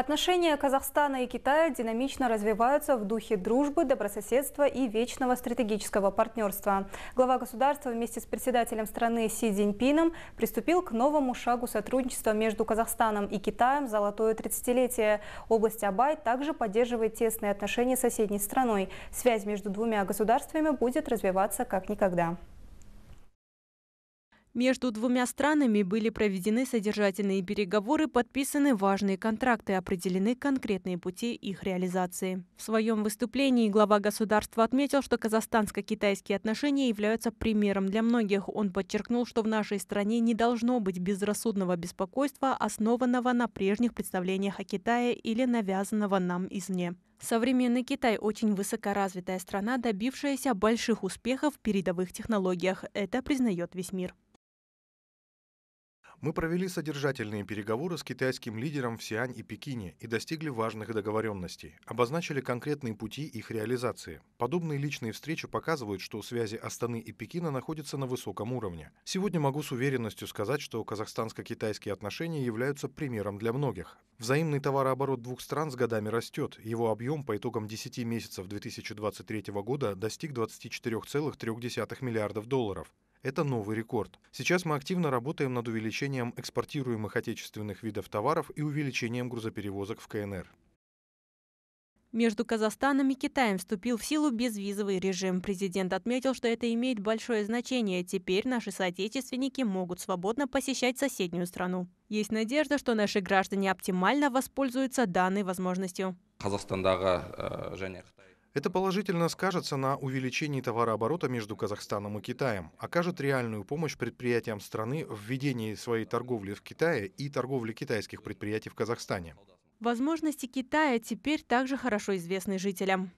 Отношения Казахстана и Китая динамично развиваются в духе дружбы, добрососедства и вечного стратегического партнерства. Глава государства вместе с председателем страны Си Цзиньпином приступил к новому шагу сотрудничества между Казахстаном и Китаем «Золотое 30-летие». Область Абай также поддерживает тесные отношения с соседней страной. Связь между двумя государствами будет развиваться как никогда. Между двумя странами были проведены содержательные переговоры, подписаны важные контракты, определены конкретные пути их реализации. В своем выступлении глава государства отметил, что казахстанско-китайские отношения являются примером для многих. Он подчеркнул, что в нашей стране не должно быть безрассудного беспокойства, основанного на прежних представлениях о Китае или навязанного нам извне. Современный Китай – очень высокоразвитая страна, добившаяся больших успехов в передовых технологиях. Это признает весь мир. Мы провели содержательные переговоры с китайским лидером в Сиань и Пекине и достигли важных договоренностей, обозначили конкретные пути их реализации. Подобные личные встречи показывают, что связи Астаны и Пекина находятся на высоком уровне. Сегодня могу с уверенностью сказать, что казахстанско-китайские отношения являются примером для многих. Взаимный товарооборот двух стран с годами растет. Его объем по итогам 10 месяцев 2023 года достиг 24,3 миллиардов долларов. Это новый рекорд. Сейчас мы активно работаем над увеличением экспортируемых отечественных видов товаров и увеличением грузоперевозок в КНР. Между Казахстаном и Китаем вступил в силу безвизовый режим. Президент отметил, что это имеет большое значение. Теперь наши соотечественники могут свободно посещать соседнюю страну. Есть надежда, что наши граждане оптимально воспользуются данной возможностью. Это положительно скажется на увеличении товарооборота между Казахстаном и Китаем, окажет реальную помощь предприятиям страны в ведении своей торговли в Китае и торговли китайских предприятий в Казахстане. Возможности Китая теперь также хорошо известны жителям.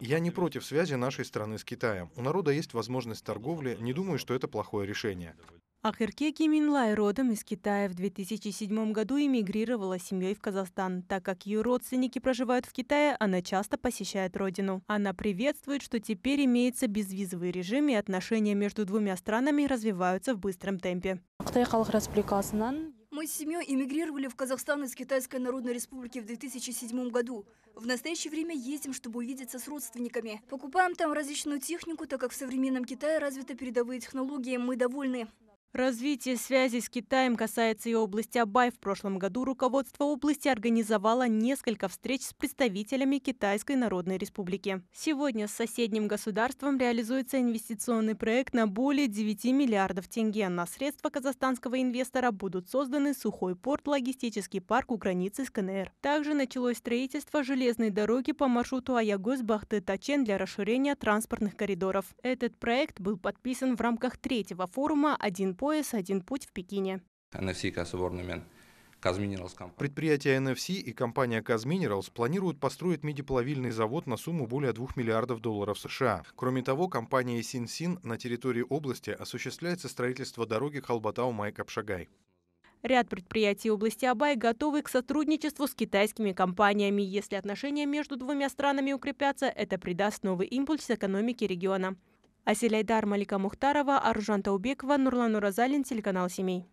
Я не против связи нашей страны с Китаем. У народа есть возможность торговли, не думаю, что это плохое решение. Ахирке Киминлай родом из Китая в 2007 году эмигрировала с семьей в Казахстан. Так как ее родственники проживают в Китае, она часто посещает родину. Она приветствует, что теперь имеется безвизовый режим и отношения между двумя странами развиваются в быстром темпе. Мы с семьей эмигрировали в Казахстан из Китайской Народной Республики в 2007 году. В настоящее время ездим, чтобы увидеться с родственниками. Покупаем там различную технику, так как в современном Китае развиты передовые технологии. Мы довольны. Развитие связей с Китаем касается и области Абай. В прошлом году руководство области организовало несколько встреч с представителями Китайской Народной Республики. Сегодня с соседним государством реализуется инвестиционный проект на более 9 миллиардов тенге. На средства казахстанского инвестора будут созданы сухой порт, логистический парк у границы с КНР. Также началось строительство железной дороги по маршруту Аягос-Бахты-Тачен для расширения транспортных коридоров. Этот проект был подписан в рамках третьего форума «Один порт» пояс «Один путь» в Пекине. Предприятие NFC и компания Казминералс планируют построить медиплавильный завод на сумму более 2 миллиардов долларов США. Кроме того, компания Синсин на территории области осуществляется строительство дороги Халбатау-Майкапшагай. Ряд предприятий области Абай готовы к сотрудничеству с китайскими компаниями. Если отношения между двумя странами укрепятся, это придаст новый импульс экономике региона. Асель Айдар, Малика Мухтарова, Аружан Таубекова, Нурлан Уразалин, телеканал «Семей».